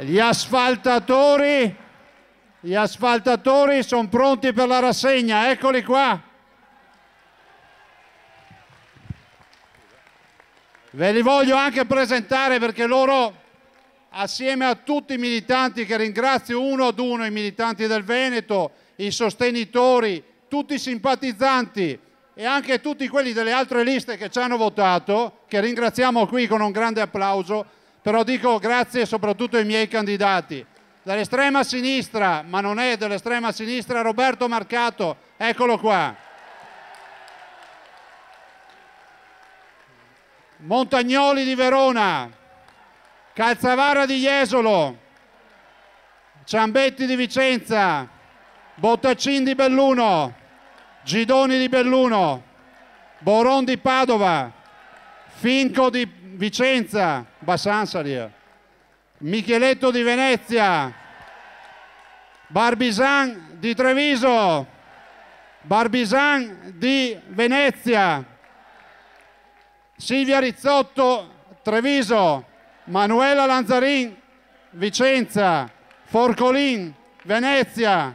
Gli asfaltatori, gli asfaltatori sono pronti per la rassegna, eccoli qua. Ve li voglio anche presentare perché loro, assieme a tutti i militanti, che ringrazio uno ad uno, i militanti del Veneto, i sostenitori, tutti i simpatizzanti e anche tutti quelli delle altre liste che ci hanno votato, che ringraziamo qui con un grande applauso, però dico grazie soprattutto ai miei candidati. Dall'estrema sinistra, ma non è dell'estrema sinistra, Roberto Marcato, eccolo qua. Montagnoli di Verona, Calzavara di Jesolo, Ciambetti di Vicenza, Bottaccin di Belluno, Gidoni di Belluno, Boron di Padova, Finco di Vicenza, Bassansaria, Micheletto di Venezia, Barbisan di Treviso, Barbisan di Venezia, Silvia Rizzotto, Treviso, Manuela Lanzarin, Vicenza, Forcolin, Venezia,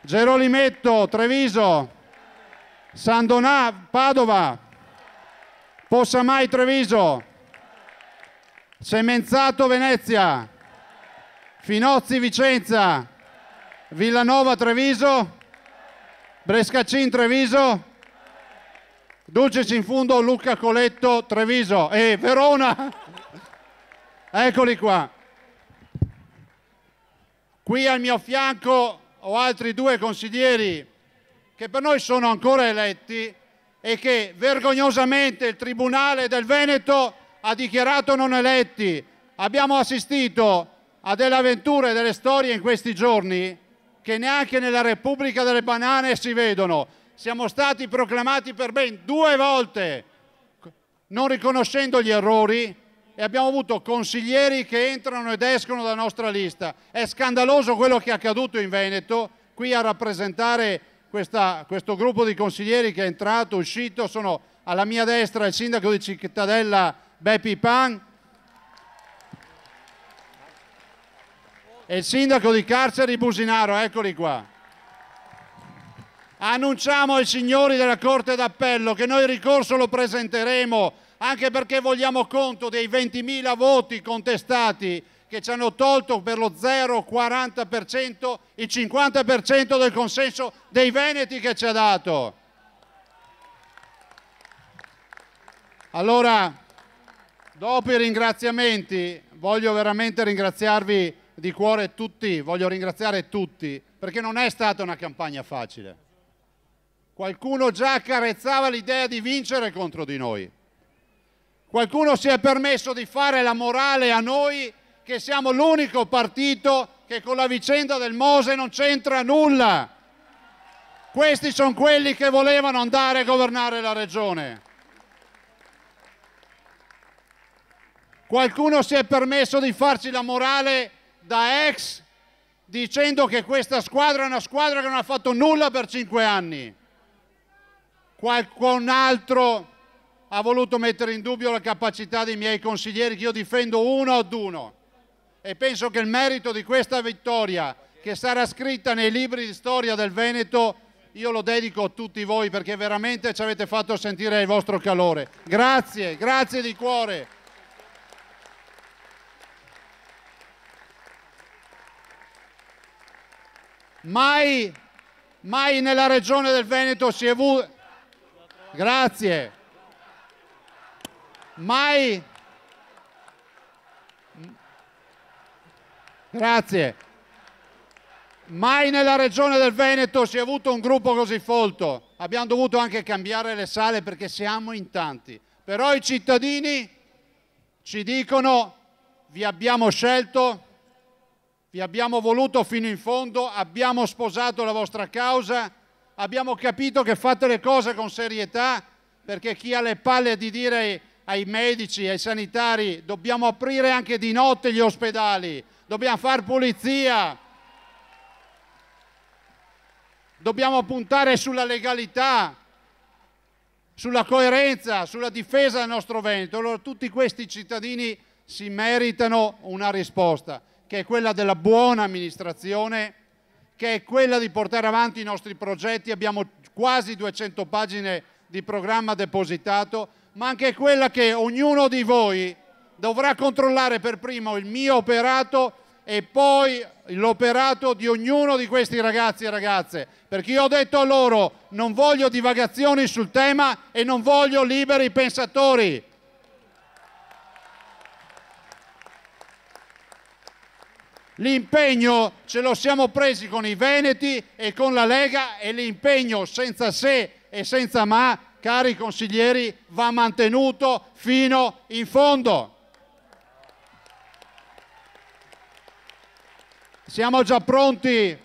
Gerolimetto, Treviso, San Donà, Padova, Possamai, Treviso, Semenzato Venezia, Finozzi Vicenza, Villanova Treviso, Brescacin Treviso, Dulcis in Cinfundo Luca Coletto Treviso e Verona. Eccoli qua. Qui al mio fianco ho altri due consiglieri che per noi sono ancora eletti e che vergognosamente il Tribunale del Veneto ha dichiarato non eletti. Abbiamo assistito a delle avventure e delle storie in questi giorni che neanche nella Repubblica delle Banane si vedono. Siamo stati proclamati per ben due volte, non riconoscendo gli errori, e abbiamo avuto consiglieri che entrano ed escono dalla nostra lista. È scandaloso quello che è accaduto in Veneto, qui a rappresentare questa, questo gruppo di consiglieri che è entrato, uscito, sono alla mia destra il sindaco di Cittadella Beppi Pan e il sindaco di Carceri Businaro, eccoli qua. Annunciamo ai signori della Corte d'Appello che noi il ricorso lo presenteremo anche perché vogliamo conto dei 20.000 voti contestati che ci hanno tolto per lo 0,40% il 50% del consenso dei Veneti che ci ha dato. Allora, Dopo i ringraziamenti voglio veramente ringraziarvi di cuore tutti, voglio ringraziare tutti, perché non è stata una campagna facile. Qualcuno già accarezzava l'idea di vincere contro di noi. Qualcuno si è permesso di fare la morale a noi che siamo l'unico partito che con la vicenda del Mose non c'entra nulla. Questi sono quelli che volevano andare a governare la regione. Qualcuno si è permesso di farci la morale da ex dicendo che questa squadra è una squadra che non ha fatto nulla per cinque anni. Qualcun altro ha voluto mettere in dubbio la capacità dei miei consiglieri che io difendo uno ad uno e penso che il merito di questa vittoria che sarà scritta nei libri di storia del Veneto io lo dedico a tutti voi perché veramente ci avete fatto sentire il vostro calore. Grazie, grazie di cuore. Mai, mai nella regione del Veneto si è avuto... Grazie. Mai... Grazie. Mai nella regione del Veneto si è avuto un gruppo così folto. Abbiamo dovuto anche cambiare le sale perché siamo in tanti. Però i cittadini ci dicono vi abbiamo scelto vi abbiamo voluto fino in fondo, abbiamo sposato la vostra causa, abbiamo capito che fate le cose con serietà perché chi ha le palle di dire ai medici, ai sanitari, dobbiamo aprire anche di notte gli ospedali, dobbiamo far pulizia, dobbiamo puntare sulla legalità, sulla coerenza, sulla difesa del nostro vento. Allora tutti questi cittadini si meritano una risposta che è quella della buona amministrazione, che è quella di portare avanti i nostri progetti. Abbiamo quasi 200 pagine di programma depositato, ma anche quella che ognuno di voi dovrà controllare per primo il mio operato e poi l'operato di ognuno di questi ragazzi e ragazze, perché io ho detto a loro non voglio divagazioni sul tema e non voglio liberi pensatori, L'impegno ce lo siamo presi con i Veneti e con la Lega e l'impegno senza se e senza ma, cari consiglieri, va mantenuto fino in fondo. Siamo già pronti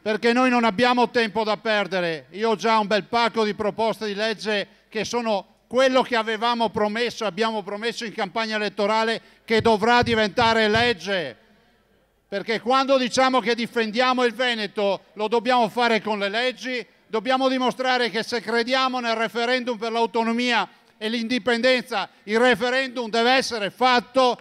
perché noi non abbiamo tempo da perdere. Io ho già un bel pacco di proposte di legge che sono quello che avevamo promesso, abbiamo promesso in campagna elettorale, che dovrà diventare legge perché quando diciamo che difendiamo il Veneto lo dobbiamo fare con le leggi, dobbiamo dimostrare che se crediamo nel referendum per l'autonomia e l'indipendenza, il referendum deve essere fatto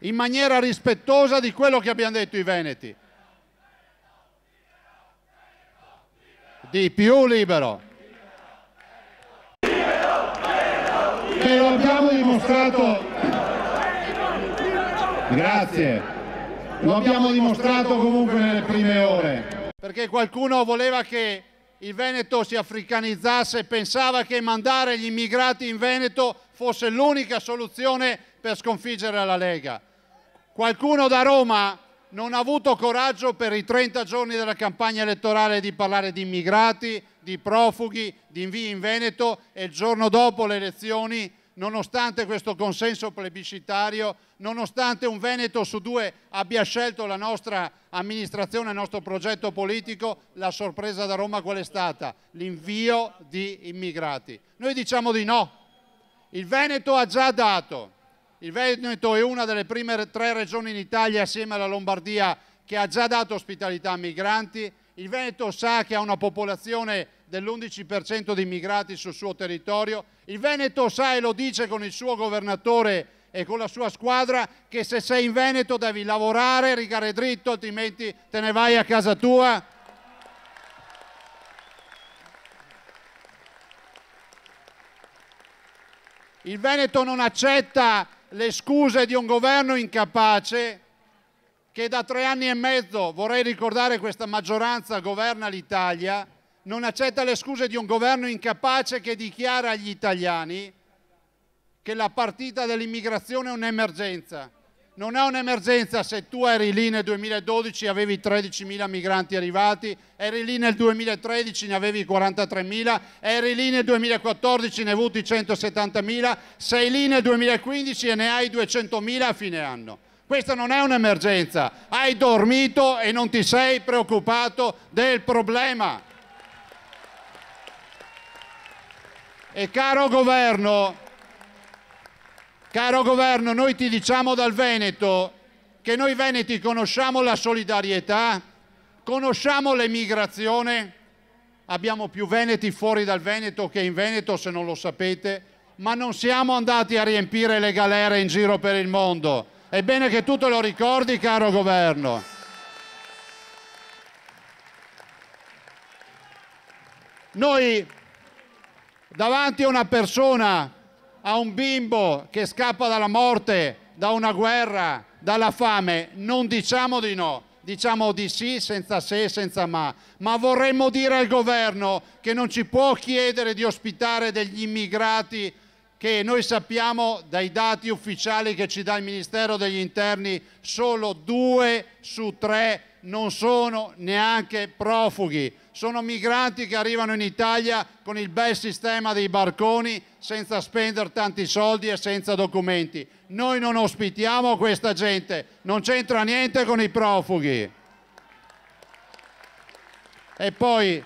in maniera rispettosa di quello che abbiamo detto i Veneti. Di più libero. perché lo abbiamo dimostrato grazie lo abbiamo dimostrato comunque nelle prime ore perché qualcuno voleva che il Veneto si africanizzasse e pensava che mandare gli immigrati in Veneto fosse l'unica soluzione per sconfiggere la Lega qualcuno da Roma non ha avuto coraggio per i 30 giorni della campagna elettorale di parlare di immigrati di profughi, di invii in Veneto e il giorno dopo le elezioni, nonostante questo consenso plebiscitario, nonostante un Veneto su due abbia scelto la nostra amministrazione, il nostro progetto politico, la sorpresa da Roma qual è stata? L'invio di immigrati. Noi diciamo di no. Il Veneto ha già dato. Il Veneto è una delle prime tre regioni in Italia assieme alla Lombardia che ha già dato ospitalità a migranti. Il Veneto sa che ha una popolazione dell'11% di immigrati sul suo territorio. Il Veneto sa e lo dice con il suo governatore e con la sua squadra che se sei in Veneto devi lavorare, rigare dritto, altrimenti te ne vai a casa tua. Il Veneto non accetta le scuse di un governo incapace che da tre anni e mezzo, vorrei ricordare questa maggioranza, governa l'Italia non accetta le scuse di un governo incapace che dichiara agli italiani che la partita dell'immigrazione è un'emergenza. Non è un'emergenza se tu eri lì nel 2012 e avevi 13.000 migranti arrivati, eri lì nel 2013 ne avevi 43.000, eri lì nel 2014 ne hai avuti 170.000, sei lì nel 2015 e ne hai 200.000 a fine anno. Questa non è un'emergenza. Hai dormito e non ti sei preoccupato del problema. E caro governo, caro governo, noi ti diciamo dal Veneto che noi veneti conosciamo la solidarietà, conosciamo l'emigrazione, abbiamo più veneti fuori dal Veneto che in Veneto se non lo sapete, ma non siamo andati a riempire le galere in giro per il mondo. È bene che tu te lo ricordi, caro governo. Noi davanti a una persona, a un bimbo che scappa dalla morte, da una guerra, dalla fame, non diciamo di no, diciamo di sì senza se e senza ma, ma vorremmo dire al governo che non ci può chiedere di ospitare degli immigrati che noi sappiamo dai dati ufficiali che ci dà il Ministero degli Interni solo due su tre non sono neanche profughi sono migranti che arrivano in Italia con il bel sistema dei barconi senza spendere tanti soldi e senza documenti. Noi non ospitiamo questa gente, non c'entra niente con i profughi. E poi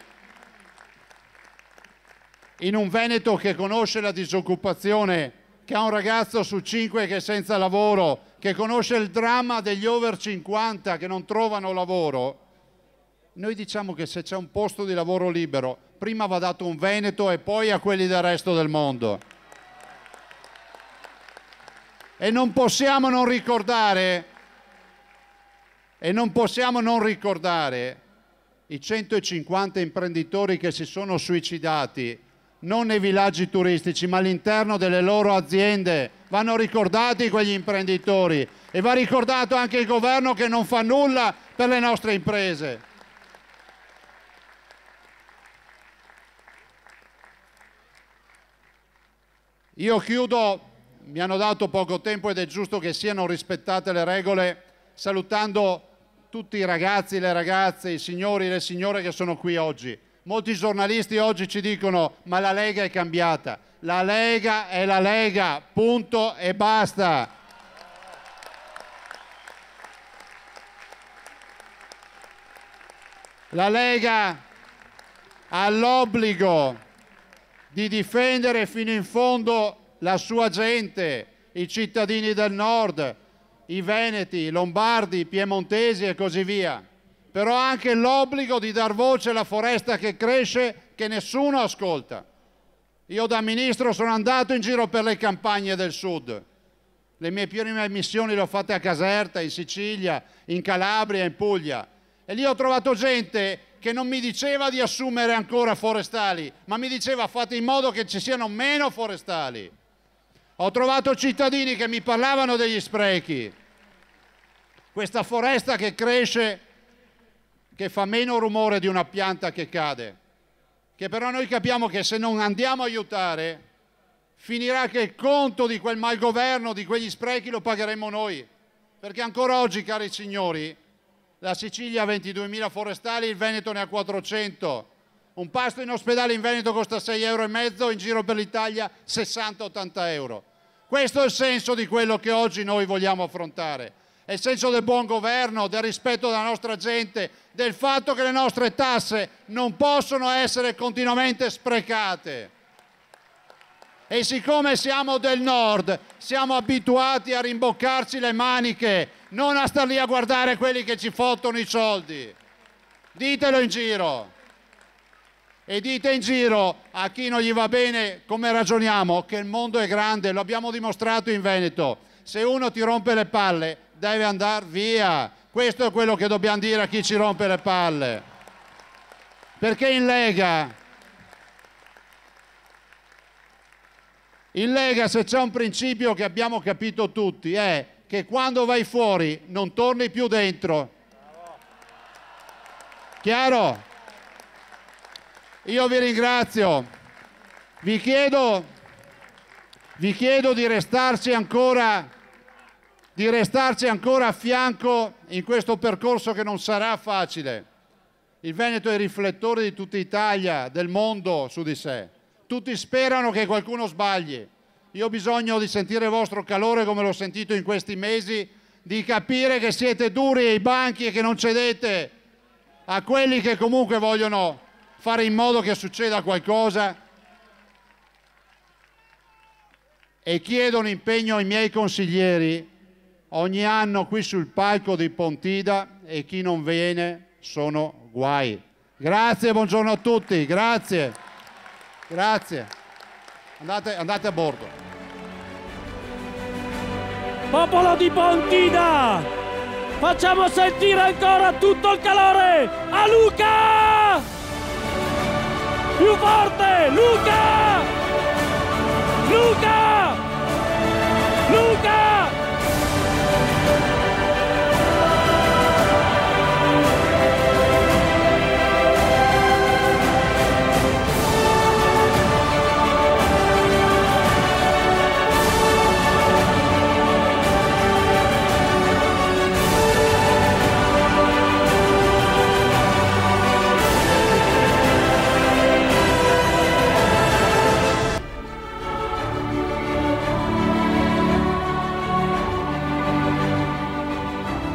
in un Veneto che conosce la disoccupazione, che ha un ragazzo su cinque che è senza lavoro, che conosce il dramma degli over 50 che non trovano lavoro, noi diciamo che se c'è un posto di lavoro libero, prima va dato un Veneto e poi a quelli del resto del mondo. E non possiamo non ricordare, non possiamo non ricordare i 150 imprenditori che si sono suicidati, non nei villaggi turistici, ma all'interno delle loro aziende. Vanno ricordati quegli imprenditori e va ricordato anche il governo che non fa nulla per le nostre imprese. Io chiudo, mi hanno dato poco tempo ed è giusto che siano rispettate le regole, salutando tutti i ragazzi, le ragazze, i signori e le signore che sono qui oggi. Molti giornalisti oggi ci dicono ma la Lega è cambiata. La Lega è la Lega, punto e basta. La Lega ha l'obbligo di difendere fino in fondo la sua gente, i cittadini del nord, i veneti, i lombardi, i piemontesi e così via. Però ha anche l'obbligo di dar voce alla foresta che cresce, che nessuno ascolta. Io da ministro sono andato in giro per le campagne del sud. Le mie prime missioni le ho fatte a Caserta, in Sicilia, in Calabria, in Puglia. E lì ho trovato gente che non mi diceva di assumere ancora forestali, ma mi diceva fate in modo che ci siano meno forestali. Ho trovato cittadini che mi parlavano degli sprechi. Questa foresta che cresce, che fa meno rumore di una pianta che cade, che però noi capiamo che se non andiamo a aiutare, finirà che il conto di quel malgoverno, di quegli sprechi lo pagheremo noi. Perché ancora oggi, cari signori, la Sicilia ha 22.000 forestali, il Veneto ne ha 400. Un pasto in ospedale in Veneto costa 6,5 euro, in giro per l'Italia 60-80 euro. Questo è il senso di quello che oggi noi vogliamo affrontare. È il senso del buon governo, del rispetto della nostra gente, del fatto che le nostre tasse non possono essere continuamente sprecate. E siccome siamo del nord, siamo abituati a rimboccarci le maniche, non a star lì a guardare quelli che ci fottono i soldi. Ditelo in giro. E dite in giro a chi non gli va bene come ragioniamo, che il mondo è grande, lo abbiamo dimostrato in Veneto. Se uno ti rompe le palle, deve andare via. Questo è quello che dobbiamo dire a chi ci rompe le palle. Perché in Lega In Lega se c'è un principio che abbiamo capito tutti è che quando vai fuori non torni più dentro. Chiaro? Io vi ringrazio. Vi chiedo, vi chiedo di, restarci ancora, di restarci ancora a fianco in questo percorso che non sarà facile. Il Veneto è il riflettore di tutta Italia, del mondo su di sé. Tutti sperano che qualcuno sbagli. Io ho bisogno di sentire il vostro calore come l'ho sentito in questi mesi, di capire che siete duri ai banchi e che non cedete a quelli che comunque vogliono fare in modo che succeda qualcosa e chiedo un impegno ai miei consiglieri ogni anno qui sul palco di Pontida e chi non viene sono guai. Grazie, buongiorno a tutti, grazie. Grazie. Andate, andate a bordo. Popolo di Pontida, facciamo sentire ancora tutto il calore a Luca! Più forte, Luca! Luca!